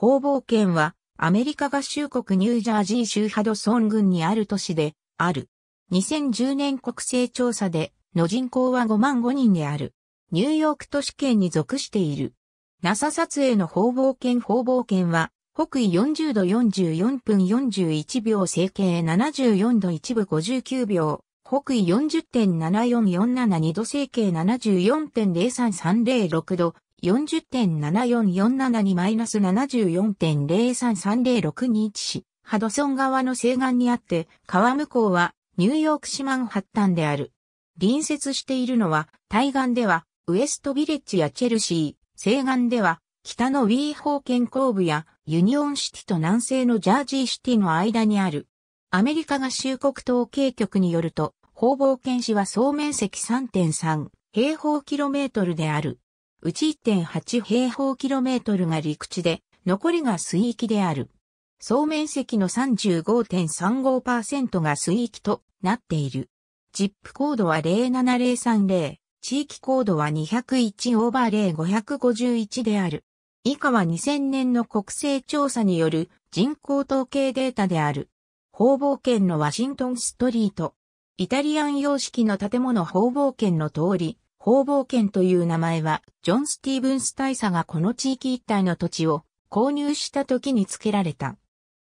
方々圏は、アメリカ合衆国ニュージャージー州ハドソン郡にある都市で、ある。2010年国勢調査で、の人口は5万5人である。ニューヨーク都市圏に属している。NASA 撮影の方々圏方々圏は、北緯40度44分41秒整形74度1部59秒。北緯40.74472度整形74.03306度、40.7447にマイナス74.033062に位し、ハドソン川の西岸にあって、川向こうはニューヨーク市マンハッタンである。隣接しているのは、対岸ではウエストビレッジやチェルシー、西岸では北のウィーホー県後部やユニオンシティと南西のジャージーシティの間にある。アメリカ合衆国統計局によると、方々県市は総面積3.3平方キロメートルである。うち1.8平方キロメートルが陸地で、残りが水域である。総面積の35.35%が水域となっている。ジップコードは07030、地域コードは201オーバー0551である。以下は2000年の国勢調査による人口統計データである。方々県のワシントンストリート。イタリアン様式の建物方々県の通り、工房圏という名前は、ジョン・スティーブンス大佐がこの地域一帯の土地を購入した時に付けられた。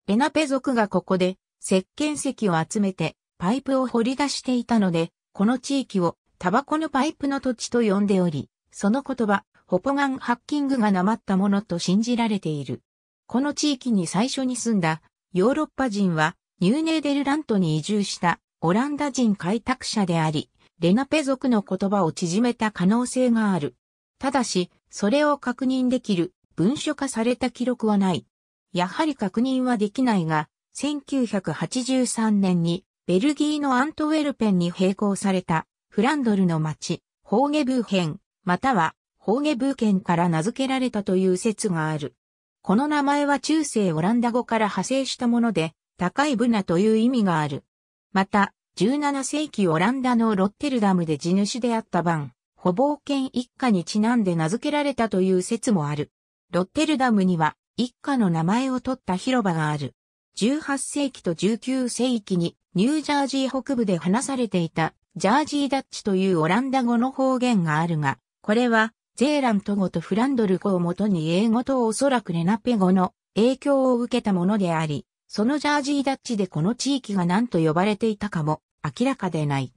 エナペ族がここで石鹸石を集めてパイプを掘り出していたので、この地域をタバコのパイプの土地と呼んでおり、その言葉、ホポガンハッキングがなまったものと信じられている。この地域に最初に住んだヨーロッパ人はニューネーデルラントに移住したオランダ人開拓者であり、レナペ族の言葉を縮めた可能性がある。ただし、それを確認できる文書化された記録はない。やはり確認はできないが、1983年にベルギーのアントウェルペンに並行されたフランドルの町、ホーゲブーヘン、またはホーゲブー県から名付けられたという説がある。この名前は中世オランダ語から派生したもので、高いブナという意味がある。また、17世紀オランダのロッテルダムで地主であった番、ほぼボ一家にちなんで名付けられたという説もある。ロッテルダムには一家の名前を取った広場がある。18世紀と19世紀にニュージャージー北部で話されていたジャージーダッチというオランダ語の方言があるが、これはゼーラント語とフランドル語をもとに英語とおそらくレナペ語の影響を受けたものであり、そのジャージーダッチでこの地域が何と呼ばれていたかも明らかでない。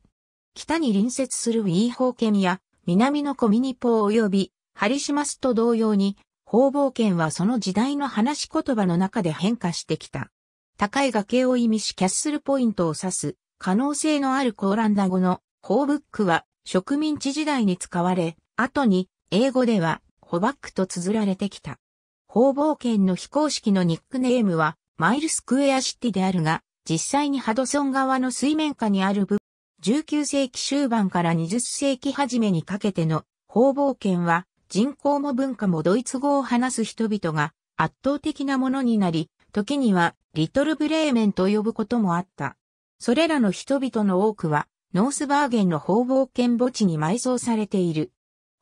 北に隣接するウィーホー県や南のコミニポー及びハリシマスと同様に、方々県はその時代の話し言葉の中で変化してきた。高い崖を意味しキャッスルポイントを指す可能性のあるコーランダ語のホーブックは植民地時代に使われ、後に英語ではホバックと綴られてきた。方々県の非公式のニックネームはマイルスクエアシティであるが、実際にハドソン川の水面下にある部19世紀終盤から20世紀初めにかけての方々圏は人口も文化もドイツ語を話す人々が圧倒的なものになり、時にはリトルブレーメンと呼ぶこともあった。それらの人々の多くはノースバーゲンの方々圏墓地に埋葬されている。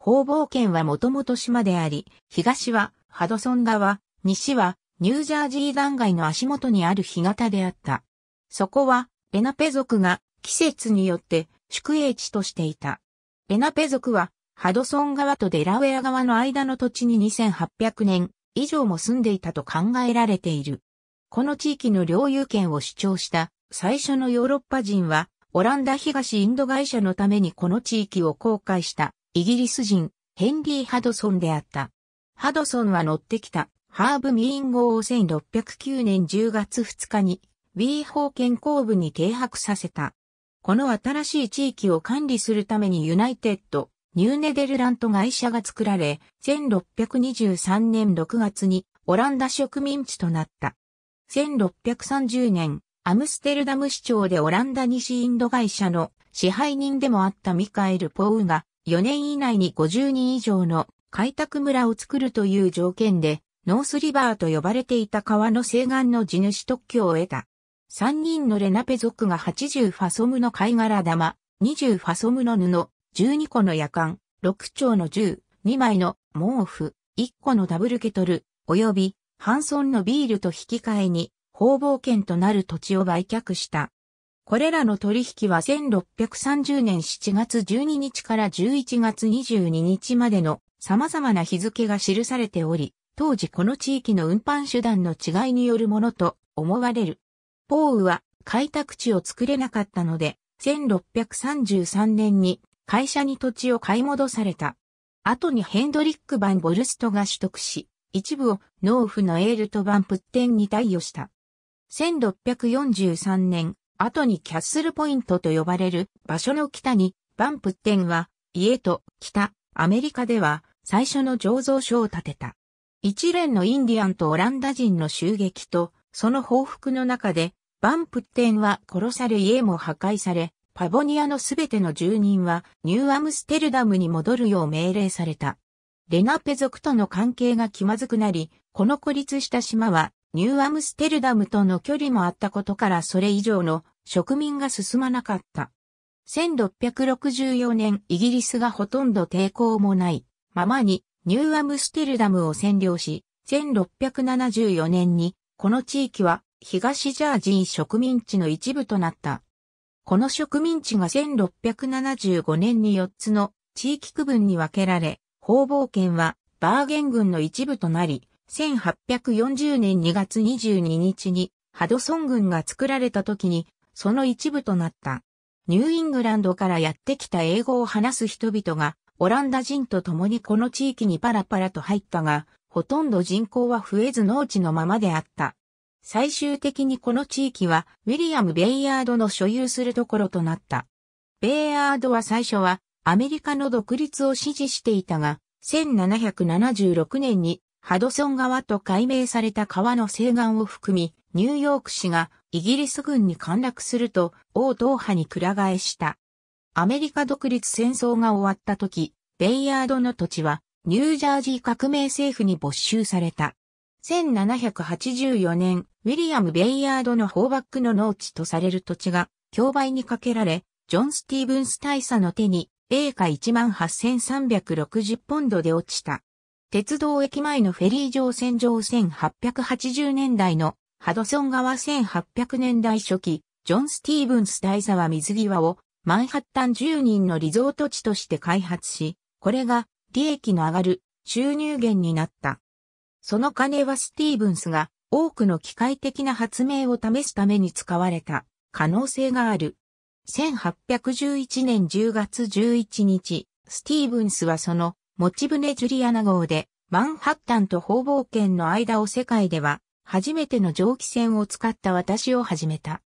方々圏はもともと島であり、東はハドソン川、西はニュージャージー断崖の足元にある干潟であった。そこは、ベナペ族が季節によって宿営地としていた。ベナペ族は、ハドソン川とデラウェア川の間の土地に2800年以上も住んでいたと考えられている。この地域の領有権を主張した最初のヨーロッパ人は、オランダ東インド会社のためにこの地域を公開したイギリス人ヘンリー・ハドソンであった。ハドソンは乗ってきたハーブミーン号を1609年10月2日にウィーホー健康部に停泊させた。この新しい地域を管理するためにユナイテッド、ニューネデルラント会社が作られ、1623年6月にオランダ植民地となった。1630年、アムステルダム市長でオランダ西インド会社の支配人でもあったミカエル・ポウが4年以内に50人以上の開拓村を作るという条件でノースリバーと呼ばれていた川の西岸の地主特許を得た。3人のレナペ族が80ファソムの貝殻玉、20ファソムの布、12個の夜間、6丁の銃、2枚の毛布、1個のダブルケトル、及び、ハンソンのビールと引き換えに、方々券となる土地を売却した。これらの取引は1630年7月12日から11月22日までの様々な日付が記されており、当時この地域の運搬手段の違いによるものと思われる。ポーウは開拓地を作れなかったので、1633年に会社に土地を買い戻された。後にヘンドリック・バン・ボルストが取得し、一部を農夫のエールト・バン・プッテンに貸与した。1643年、後にキャッスルポイントと呼ばれる場所の北に、バンプッテンは、家と北、アメリカでは最初の醸造所を建てた。一連のインディアンとオランダ人の襲撃とその報復の中で、バンプッテンは殺され家も破壊され、パボニアのすべての住人はニューアムステルダムに戻るよう命令された。レナペ族との関係が気まずくなり、この孤立した島はニューアムステルダムとの距離もあったことからそれ以上の植民が進まなかった。1664年イギリスがほとんど抵抗もないままにニューアムステルダムを占領し、1674年にこの地域は東ジャージー植民地の一部となった。この植民地が1675年に4つの地域区分に分けられ、方々県はバーゲン軍の一部となり、1840年2月22日にハドソン軍が作られた時にその一部となった。ニューイングランドからやってきた英語を話す人々がオランダ人と共にこの地域にパラパラと入ったが、ほとんど人口は増えず農地のままであった。最終的にこの地域はウィリアム・ベイヤードの所有するところとなった。ベイヤードは最初はアメリカの独立を支持していたが、1776年にハドソン川と改名された川の西岸を含み、ニューヨーク市がイギリス軍に陥落すると王党派にくら替えした。アメリカ独立戦争が終わった時、ベイヤードの土地はニュージャージー革命政府に没収された。1784年、ウィリアム・ベイヤードの放バックの農地とされる土地が、競売にかけられ、ジョン・スティーブンス大佐の手に、米価18,360ポンドで落ちた。鉄道駅前のフェリー乗船上1880年代のハドソン川1800年代初期、ジョン・スティーブンス大佐は水際をマンハッタン10人のリゾート地として開発し、これが利益の上がる収入源になった。その金はスティーブンスが多くの機械的な発明を試すために使われた可能性がある。1811年10月11日、スティーブンスはその持ち船ジュリアナ号でマンハッタンと方々圏の間を世界では初めての蒸気船を使った私を始めた。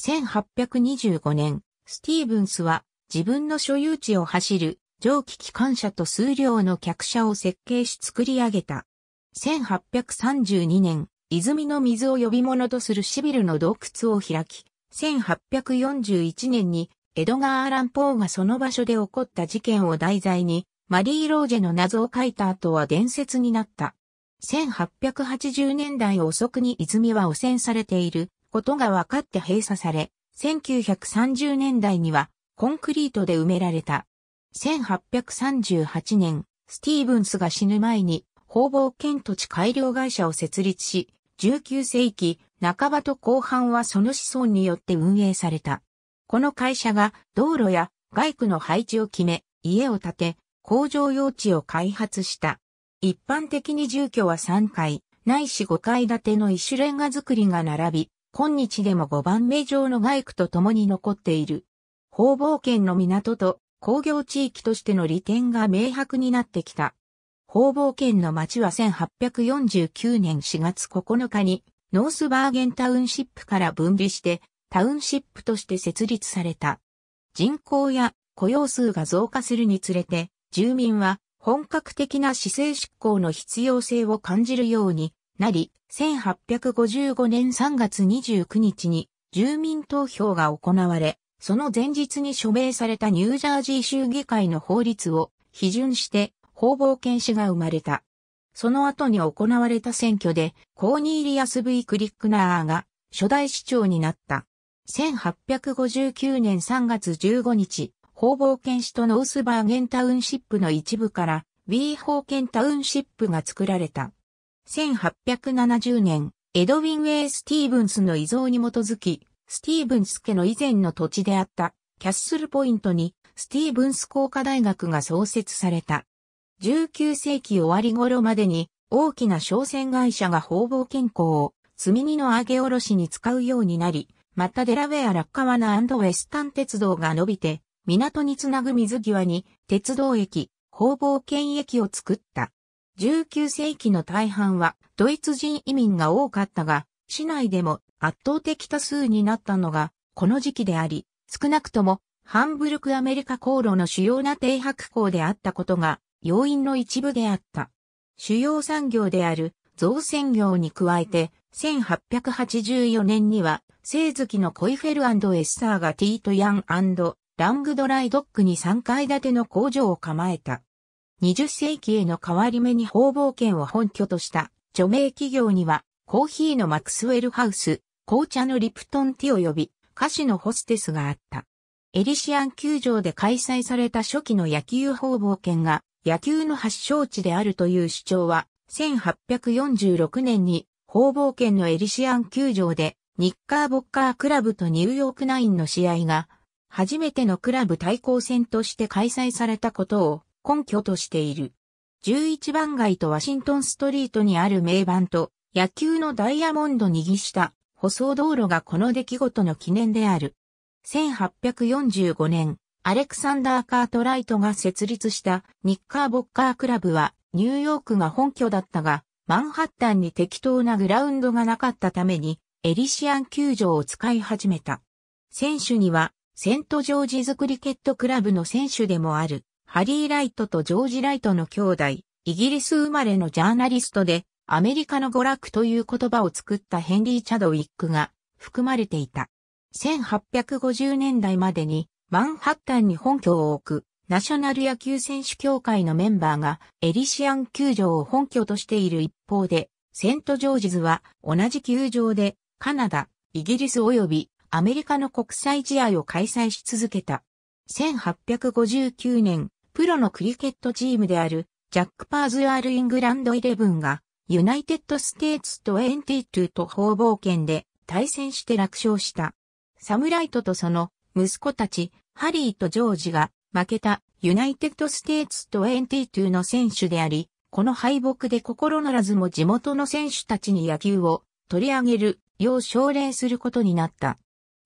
1825年、スティーブンスは自分の所有地を走る蒸気機関車と数量の客車を設計し作り上げた。1832年、泉の水を呼び物とするシビルの洞窟を開き、1841年にエドガー・アラン・ポーがその場所で起こった事件を題材に、マリー・ロージェの謎を書いた後は伝説になった。1880年代遅くに泉は汚染されていることが分かって閉鎖され、1930年代にはコンクリートで埋められた。1838年、スティーブンスが死ぬ前に、方々県土地改良会社を設立し、19世紀半ばと後半はその子孫によって運営された。この会社が道路や外区の配置を決め、家を建て、工場用地を開発した。一般的に住居は3階、ないし5階建ての一種レンガ作りが並び、今日でも5番目上の外区と共に残っている。方々圏の港と工業地域としての利点が明白になってきた。方々圏の町は1849年4月9日にノースバーゲンタウンシップから分離してタウンシップとして設立された。人口や雇用数が増加するにつれて住民は本格的な市政執行の必要性を感じるようになり、1855年3月29日に住民投票が行われ、その前日に署名されたニュージャージー州議会の法律を批准して法冒険士が生まれた。その後に行われた選挙でコーニーリアス・ V・ クリックナーが初代市長になった。1859年3月15日、法冒険士とノースバーゲンタウンシップの一部からウィーホーケンタウンシップが作られた。1870年、エドウィン・ウェイ・スティーブンスの遺贈に基づき、スティーブンス家の以前の土地であったキャッスルポイントにスティーブンス工科大学が創設された。19世紀終わり頃までに大きな商船会社が方々健康を積み荷の上げ下ろしに使うようになり、またデラウェアラッカワナウェスタン鉄道が伸びて、港につなぐ水際に鉄道駅、方々県駅を作った。19世紀の大半はドイツ人移民が多かったが、市内でも圧倒的多数になったのが、この時期であり、少なくとも、ハンブルクアメリカ航路の主要な停泊港であったことが、要因の一部であった。主要産業である造船業に加えて、1884年には、聖月のコイフェルエッサーがティートヤンラングドライドックに3階建ての工場を構えた。20世紀への変わり目に方々圏を本拠とした著名企業には、コーヒーのマクスウェルハウス、紅茶のリプトンティを呼び、歌詞のホステスがあった。エリシアン球場で開催された初期の野球方冒険が野球の発祥地であるという主張は、1846年に方冒険のエリシアン球場でニッカーボッカークラブとニューヨークナインの試合が初めてのクラブ対抗戦として開催されたことを根拠としている。11番街とワシントンストリートにある名盤と野球のダイヤモンド握した舗装道路がこの出来事の記念である。1845年、アレクサンダー・カートライトが設立したニッカーボッカークラブはニューヨークが本拠だったが、マンハッタンに適当なグラウンドがなかったためにエリシアン球場を使い始めた。選手にはセント・ジョージズクリケットクラブの選手でもあるハリー・ライトとジョージ・ライトの兄弟、イギリス生まれのジャーナリストでアメリカの娯楽という言葉を作ったヘンリー・チャドウィックが含まれていた。1850年代までにマンハッタンに本拠を置くナショナル野球選手協会のメンバーがエリシアン球場を本拠としている一方で、セント・ジョージズは同じ球場でカナダ、イギリス及びアメリカの国際試合を開催し続けた。1859年、プロのクリケットチームであるジャック・パーズ・アール・イングランド・イレブンがユナイテッドステーツとエンティトゥと方冒険で対戦して落勝した。サムライトとその息子たち、ハリーとジョージが負けたユナイテッドステーツとエンティトゥの選手であり、この敗北で心ならずも地元の選手たちに野球を取り上げるよう奨励することになった。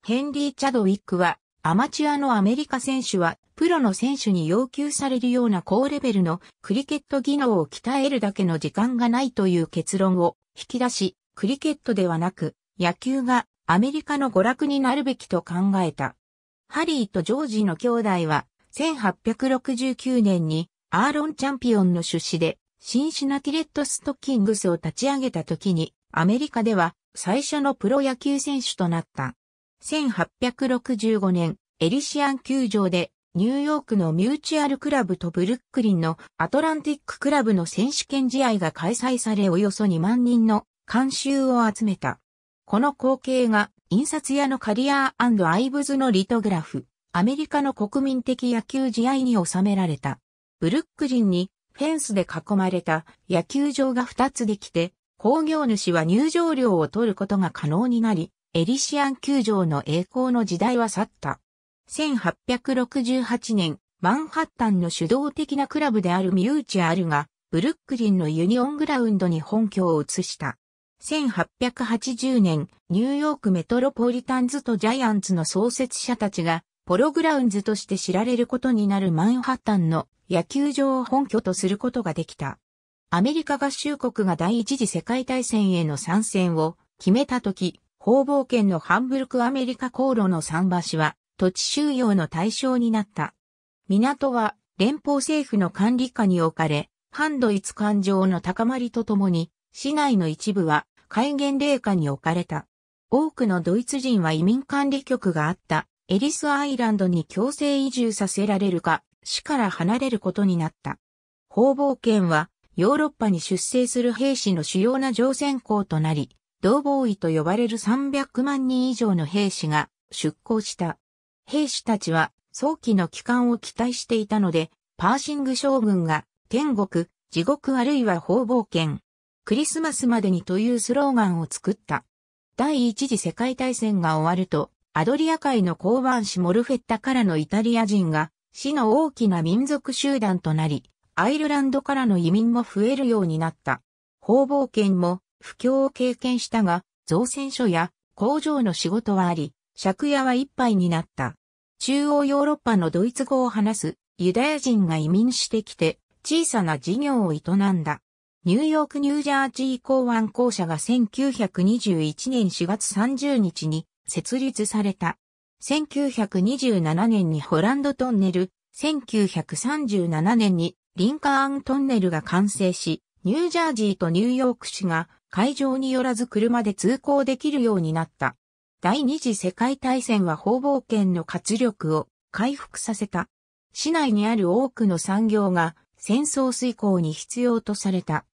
ヘンリー・チャドウィックはアマチュアのアメリカ選手はプロの選手に要求されるような高レベルのクリケット技能を鍛えるだけの時間がないという結論を引き出し、クリケットではなく野球がアメリカの娯楽になるべきと考えた。ハリーとジョージの兄弟は1869年にアーロンチャンピオンの出資でシンシナティレッドストッキングスを立ち上げた時にアメリカでは最初のプロ野球選手となった。1865年エリシアン球場でニューヨークのミューチュアルクラブとブルックリンのアトランティッククラブの選手権試合が開催されおよそ2万人の監修を集めた。この光景が印刷屋のカリアーアイブズのリトグラフ、アメリカの国民的野球試合に収められた。ブルックリンにフェンスで囲まれた野球場が2つできて、工業主は入場料を取ることが可能になり、エリシアン球場の栄光の時代は去った。1868年、マンハッタンの主導的なクラブであるミューチアルが、ブルックリンのユニオングラウンドに本拠を移した。1880年、ニューヨークメトロポリタンズとジャイアンツの創設者たちが、ポログラウンズとして知られることになるマンハッタンの野球場を本拠とすることができた。アメリカ合衆国が第一次世界大戦への参戦を決めたとき、方々圏のハンブルクアメリカ航路の桟橋は土地収容の対象になった。港は連邦政府の管理下に置かれ、反ドイツ感情の高まりとともに、市内の一部は戒厳令下に置かれた。多くのドイツ人は移民管理局があったエリスアイランドに強制移住させられるか、市から離れることになった。方望圏はヨーロッパに出征する兵士の主要な乗船港となり、同防医と呼ばれる300万人以上の兵士が出港した。兵士たちは早期の帰還を期待していたので、パーシング将軍が天国、地獄あるいは方々圏、クリスマスまでにというスローガンを作った。第一次世界大戦が終わると、アドリア海の港湾市モルフェッタからのイタリア人が、市の大きな民族集団となり、アイルランドからの移民も増えるようになった。方々圏も不況を経験したが、造船所や工場の仕事はあり、借家は一杯になった。中央ヨーロッパのドイツ語を話すユダヤ人が移民してきて小さな事業を営んだ。ニューヨーク・ニュージャージー港湾公社が1921年4月30日に設立された。1927年にホランドトンネル、1937年にリンカーントンネルが完成し、ニュージャージーとニューヨーク市が会場によらず車で通行できるようになった。第二次世界大戦は方々圏の活力を回復させた。市内にある多くの産業が戦争遂行に必要とされた。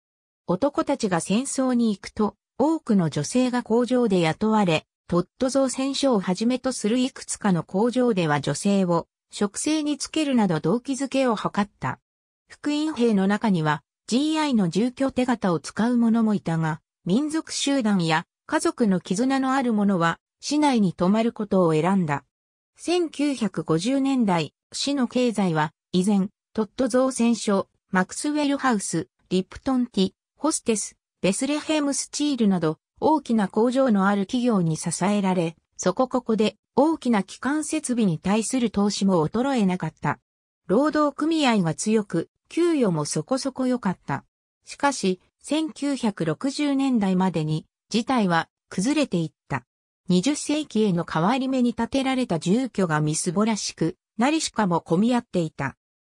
男たちが戦争に行くと、多くの女性が工場で雇われ、トット造船所をはじめとするいくつかの工場では女性を職制につけるなど動機づけを図った。福音兵の中には GI の住居手形を使う者もいたが、民族集団や家族の絆のある者は市内に泊まることを選んだ。1950年代、市の経済は、依然、トット造船所、マクスウェルハウス、リプトンティ、ホステス、ベスレヘムスチールなど、大きな工場のある企業に支えられ、そこここで大きな基幹設備に対する投資も衰えなかった。労働組合が強く、給与もそこそこ良かった。しかし、1960年代までに事態は崩れていった。20世紀への変わり目に建てられた住居がみすぼらしく、何しかも混み合っていた。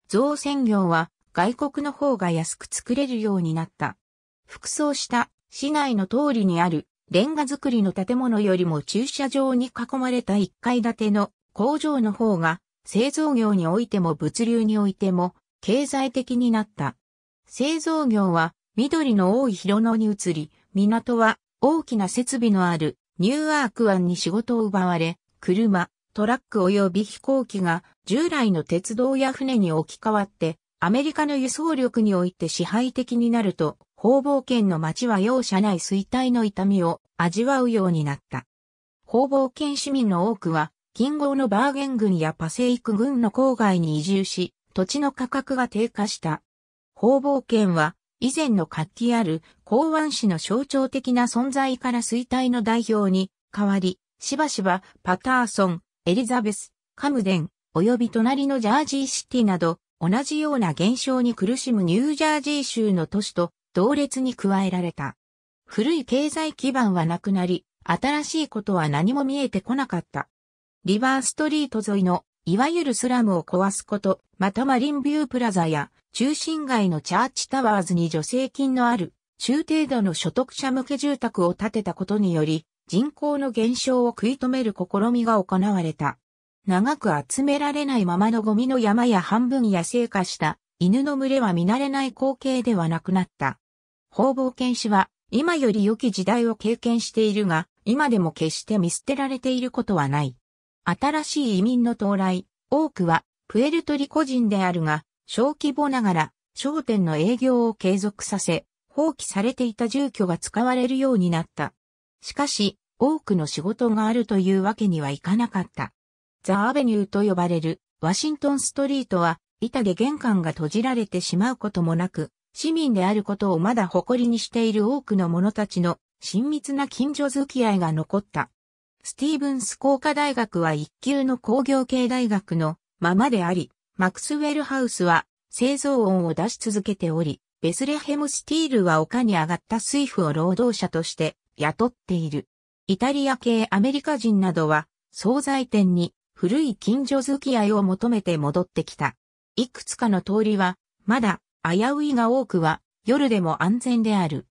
造船業は外国の方が安く作れるようになった。服装した市内の通りにあるレンガ造りの建物よりも駐車場に囲まれた1階建ての工場の方が製造業においても物流においても経済的になった。製造業は緑の多い広野に移り、港は大きな設備のあるニューアーク湾に仕事を奪われ、車、トラック及び飛行機が従来の鉄道や船に置き換わって、アメリカの輸送力において支配的になると、方々県の街は容赦ない衰退の痛みを味わうようになった。方々県市民の多くは、近郊のバーゲン郡やパセイク郡の郊外に移住し、土地の価格が低下した。方々県は以前の活気ある港湾市の象徴的な存在から衰退の代表に変わり、しばしばパターソン、エリザベス、カムデン、及び隣のジャージーシティなど、同じような現象に苦しむニュージャージー州の都市と同列に加えられた。古い経済基盤はなくなり、新しいことは何も見えてこなかった。リバーストリート沿いのいわゆるスラムを壊すこと、またマリンビュープラザや中心街のチャーチタワーズに助成金のある中程度の所得者向け住宅を建てたことにより人口の減少を食い止める試みが行われた。長く集められないままのゴミの山や半分野生化した犬の群れは見慣れない光景ではなくなった。方々犬種は今より良き時代を経験しているが、今でも決して見捨てられていることはない。新しい移民の到来、多くはプエルトリコ人であるが、小規模ながら商店の営業を継続させ、放棄されていた住居が使われるようになった。しかし、多くの仕事があるというわけにはいかなかった。ザ・アベニューと呼ばれるワシントンストリートは、板で玄関が閉じられてしまうこともなく、市民であることをまだ誇りにしている多くの者たちの親密な近所付き合いが残った。スティーブンス工科大学は一級の工業系大学のままであり、マクスウェルハウスは製造音を出し続けており、ベスレヘムスティールは丘に上がった水夫を労働者として雇っている。イタリア系アメリカ人などは、惣菜店に古い近所付き合いを求めて戻ってきた。いくつかの通りは、まだ危ういが多くは、夜でも安全である。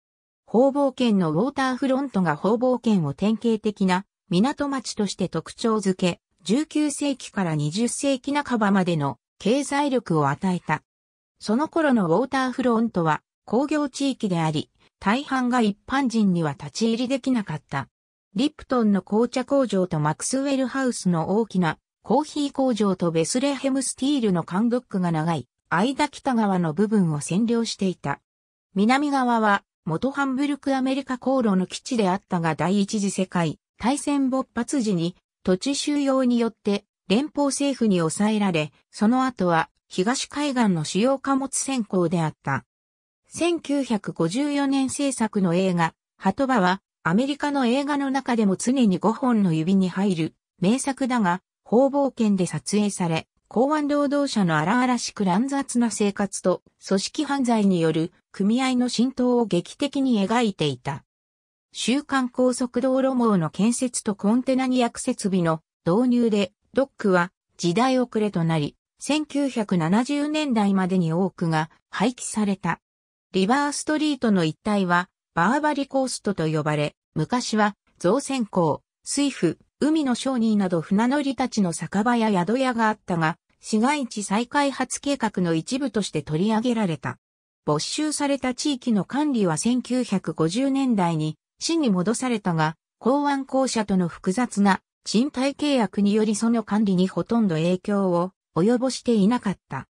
方々圏のウォーターフロントが方々圏を典型的な港町として特徴づけ、19世紀から20世紀半ばまでの経済力を与えた。その頃のウォーターフロントは工業地域であり、大半が一般人には立ち入りできなかった。リプトンの紅茶工場とマクスウェルハウスの大きなコーヒー工場とベスレヘムスティールの缶ドックが長い間北側の部分を占領していた。南側は元ハンブルクアメリカ航路の基地であったが第一次世界大戦勃発時に土地収容によって連邦政府に抑えられ、その後は東海岸の主要貨物船港であった。1954年制作の映画、ハトバはアメリカの映画の中でも常に5本の指に入る名作だが、方々圏で撮影され、港湾労働者の荒々しく乱雑な生活と組織犯罪による組合の浸透を劇的に描いていた。週間高速道路網の建設とコンテナに薬設備の導入で、ドックは時代遅れとなり、1970年代までに多くが廃棄された。リバーストリートの一帯は、バーバリコーストと呼ばれ、昔は造船港、水夫、海の商人など船乗りたちの酒場や宿屋があったが、市街地再開発計画の一部として取り上げられた。没収された地域の管理は1950年代に市に戻されたが、公安公社との複雑な賃貸契約によりその管理にほとんど影響を及ぼしていなかった。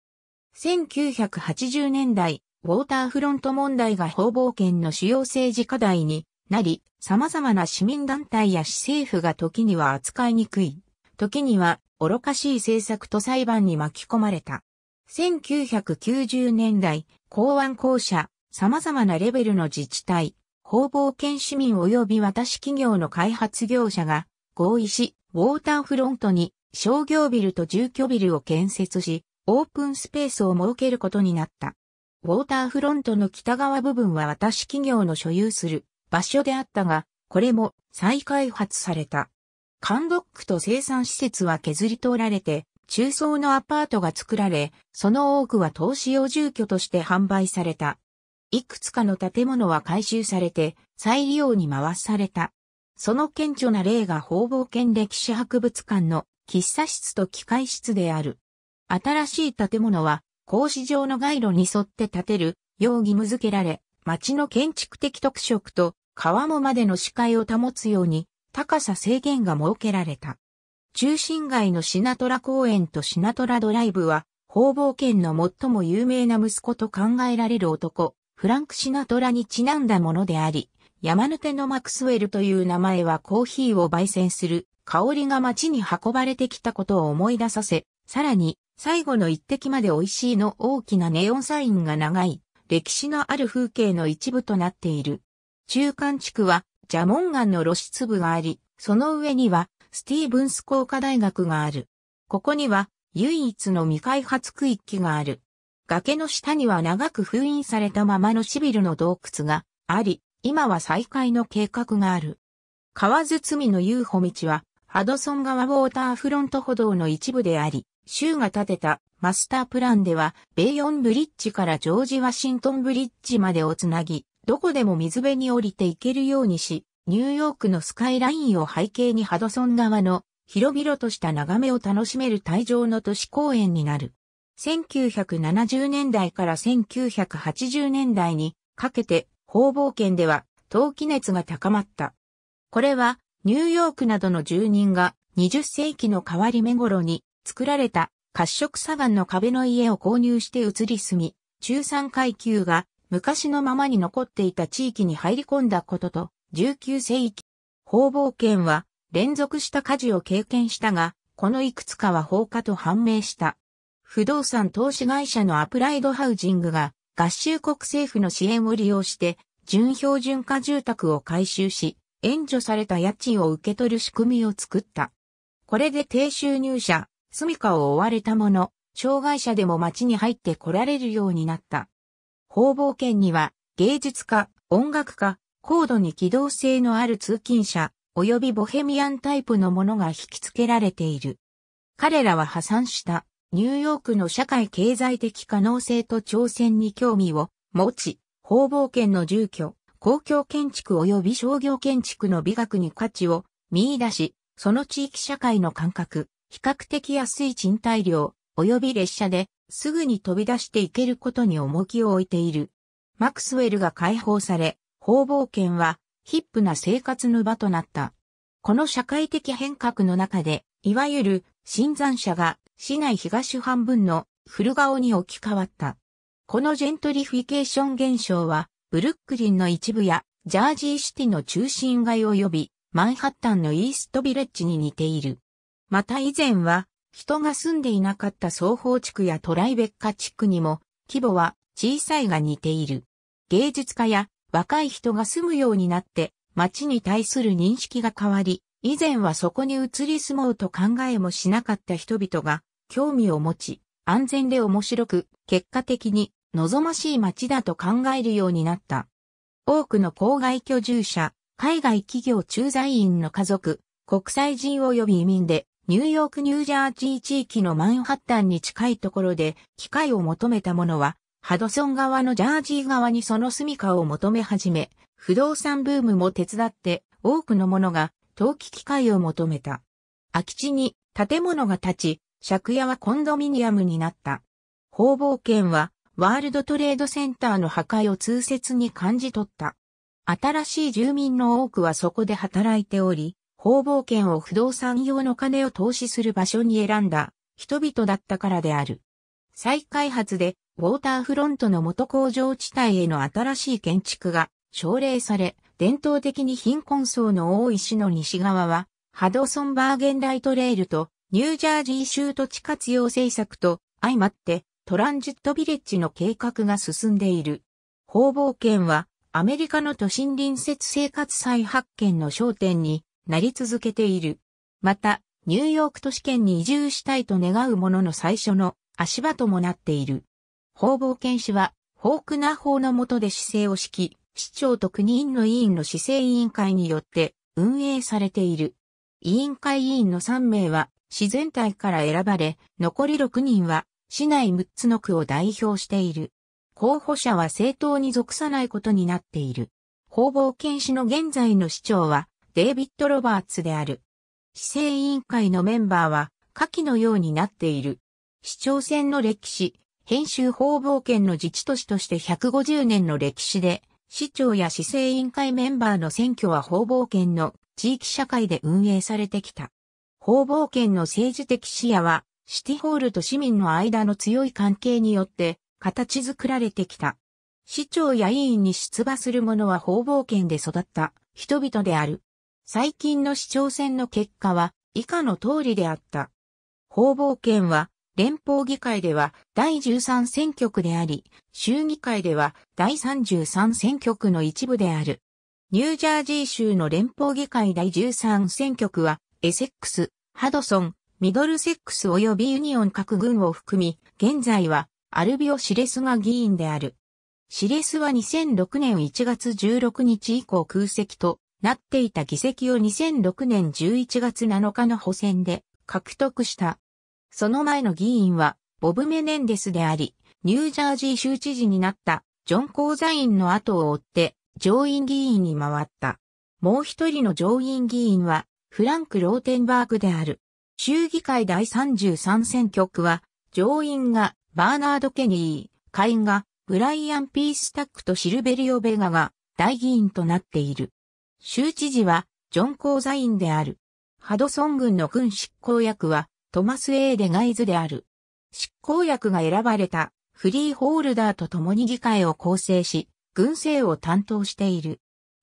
1980年代、ウォーターフロント問題が方々権の主要政治課題になり、様々な市民団体や市政府が時には扱いにくい、時には愚かしい政策と裁判に巻き込まれた。1990年代、公安公社、様々なレベルの自治体、方々県市民及び私企業の開発業者が合意し、ウォーターフロントに商業ビルと住居ビルを建設し、オープンスペースを設けることになった。ウォーターフロントの北側部分は私企業の所有する場所であったが、これも再開発された。カンドックと生産施設は削り取られて、中層のアパートが作られ、その多くは投資用住居として販売された。いくつかの建物は改修されて再利用に回された。その顕著な例が方々県歴史博物館の喫茶室と機械室である。新しい建物は格子状の街路に沿って建てるよう義務付けられ、町の建築的特色と川もまでの視界を保つように高さ制限が設けられた。中心街のシナトラ公園とシナトラドライブは、方々県の最も有名な息子と考えられる男、フランク・シナトラにちなんだものであり、山手のマクスウェルという名前はコーヒーを焙煎する香りが街に運ばれてきたことを思い出させ、さらに最後の一滴まで美味しいの大きなネオンサインが長い歴史のある風景の一部となっている。中間地区はジャモンガンの露出部があり、その上にはスティーブンス工科大学がある。ここには唯一の未開発区域がある。崖の下には長く封印されたままのシビルの洞窟があり、今は再開の計画がある。川堤の遊歩道は、ハドソン川ウォーターフロント歩道の一部であり、州が建てたマスタープランでは、ベイヨンブリッジからジョージ・ワシントンブリッジまでをつなぎ、どこでも水辺に降りていけるようにし、ニューヨークのスカイラインを背景にハドソン川の広々とした眺めを楽しめる退場の都市公園になる。1970年代から1980年代にかけて方々圏では陶器熱が高まった。これはニューヨークなどの住人が20世紀の変わり目頃に作られた褐色砂岩の壁の家を購入して移り住み、中産階級が昔のままに残っていた地域に入り込んだことと、19世紀、方々圏は連続した火事を経験したが、このいくつかは放火と判明した。不動産投資会社のアプライドハウジングが合衆国政府の支援を利用して準標準化住宅を改修し、援助された家賃を受け取る仕組みを作った。これで低収入者、住処を追われたもの、障害者でも街に入って来られるようになった。方々圏には芸術家、音楽家、高度に機動性のある通勤者、及びボヘミアンタイプのものが引き付けられている。彼らは破産した。ニューヨークの社会経済的可能性と挑戦に興味を持ち、方々圏の住居、公共建築及び商業建築の美学に価値を見出し、その地域社会の感覚、比較的安い賃貸料、及び列車ですぐに飛び出していけることに重きを置いている。マクスウェルが解放され、方々圏はヒップな生活の場となった。この社会的変革の中で、いわゆる新参者が市内東半分の古顔に置き換わった。このジェントリフィケーション現象は、ブルックリンの一部や、ジャージーシティの中心街及び、マンハッタンのイーストビレッジに似ている。また以前は、人が住んでいなかった双方地区やトライベッカ地区にも、規模は小さいが似ている。芸術家や若い人が住むようになって、街に対する認識が変わり、以前はそこに移り住もうと考えもしなかった人々が、興味を持ち、安全で面白く、結果的に望ましい街だと考えるようになった。多くの郊外居住者、海外企業駐在員の家族、国際人及び移民で、ニューヨーク・ニュージャージー地域のマンハッタンに近いところで、機会を求めた者は、ハドソン側のジャージー側にその住処を求め始め、不動産ブームも手伝って、多くの者が、投機機会を求めた。空き地に建物が建ち、借家はコンドミニアムになった。方々圏はワールドトレードセンターの破壊を通切に感じ取った。新しい住民の多くはそこで働いており、方々圏を不動産用の金を投資する場所に選んだ人々だったからである。再開発でウォーターフロントの元工場地帯への新しい建築が奨励され、伝統的に貧困層の多い市の西側は、ハドソンバーゲンライトレールとニュージャージー州土地活用政策と相まってトランジットビレッジの計画が進んでいる。方々圏はアメリカの都心隣接生活再発見の焦点になり続けている。また、ニューヨーク都市圏に移住したいと願う者の最初の足場ともなっている。方々圏市は、フォークナー法の下で市政を敷き、市長と国員の委員の市政委員会によって運営されている。委員会委員の3名は市全体から選ばれ、残り6人は市内6つの区を代表している。候補者は政党に属さないことになっている。方々県市の現在の市長はデイビッド・ロバーツである。市政委員会のメンバーは下記のようになっている。市長選の歴史、編集方々県の自治都市として150年の歴史で、市長や市政委員会メンバーの選挙は方々県の地域社会で運営されてきた。方々権の政治的視野は、シティホールと市民の間の強い関係によって、形作られてきた。市長や委員に出馬する者は方々権で育った人々である。最近の市長選の結果は以下の通りであった。方々権は連邦議会では第13選挙区であり、州議会では第33選挙区の一部である。ニュージャージー州の連邦議会第13選挙区はエセックス、ハドソン、ミドルセックス及びユニオン各軍を含み、現在はアルビオ・シレスが議員である。シレスは2006年1月16日以降空席となっていた議席を2006年11月7日の補選で獲得した。その前の議員はボブ・メネンデスであり、ニュージャージー州知事になったジョン・コーザインの後を追って上院議員に回った。もう一人の上院議員はフランク・ローテンバーグである。州議会第33選挙区は、上院がバーナード・ケニー、下院がブライアン・ピースタックとシルベリオ・ベガが大議員となっている。州知事はジョン・コーザインである。ハドソン軍の軍執行役はトマス・エー・デガイズである。執行役が選ばれたフリーホールダーと共に議会を構成し、軍政を担当している。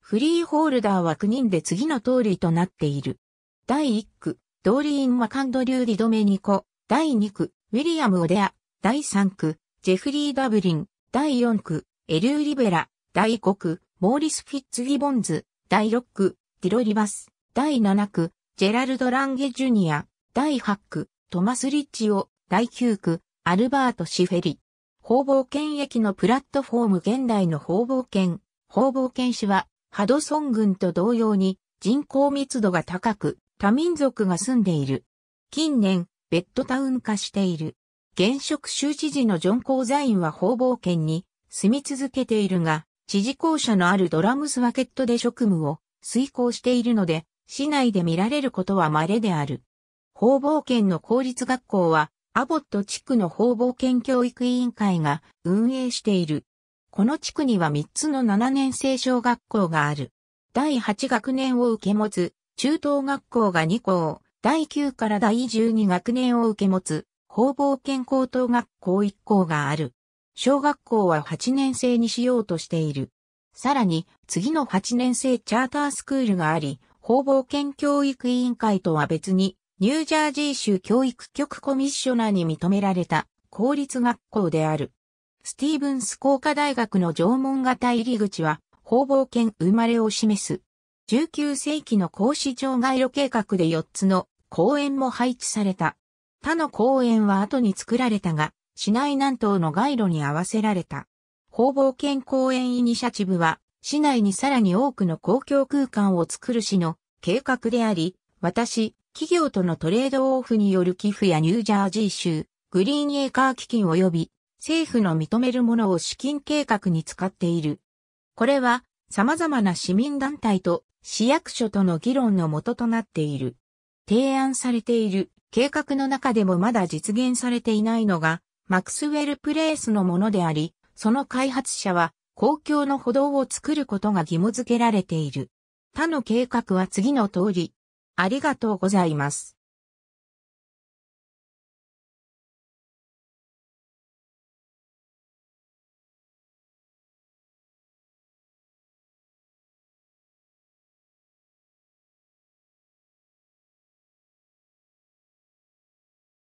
フリーホールダーは9人で次の通りとなっている。第1区、ドーリーン・マカンドリュー・ディドメニコ。第2区、ウィリアム・オデア。第3区、ジェフリー・ダブリン。第4区、エリュー・リベラ。第5区、モーリス・フィッツ・ギボンズ。第6区、ディロ・リバス。第7区、ジェラルド・ランゲ・ジュニア。第8区、トマス・リッチオ。第9区、アルバート・シフェリ。方々圏駅のプラットフォーム現代の方々圏。方々圏市はハドソン群と同様に人口密度が高く、多民族が住んでいる。近年、ベッドタウン化している。現職州知事のジョン・コーザインは方々圏に住み続けているが、知事公舎のあるドラムスワケットで職務を遂行しているので、市内で見られることは稀である。方々圏の公立学校は、アボット地区の方々圏教育委員会が運営している。この地区には3つの7年生小学校がある。第8学年を受け持つ、中等学校が2校、第9から第12学年を受け持つ、方々県高等学校1校がある。小学校は8年生にしようとしている。さらに、次の8年生チャータースクールがあり、方々県教育委員会とは別に、ニュージャージー州教育局コミッショナーに認められた公立学校である。スティーブンス工科大学の縄文型入り口は、方々圏生まれを示す。19世紀の格子場街路計画で4つの公園も配置された。他の公園は後に作られたが、市内南東の街路に合わせられた。方々圏公園イニシャチブは、市内にさらに多くの公共空間を作る市の計画であり、私、企業とのトレードオフによる寄付やニュージャージー州、グリーンエーカー基金及び政府の認めるものを資金計画に使っている。これは様々な市民団体と市役所との議論のととなっている。提案されている計画の中でもまだ実現されていないのがマクスウェルプレイスのものであり、その開発者は公共の歩道を作ることが義務付けられている。他の計画は次の通り。ありがとうございます。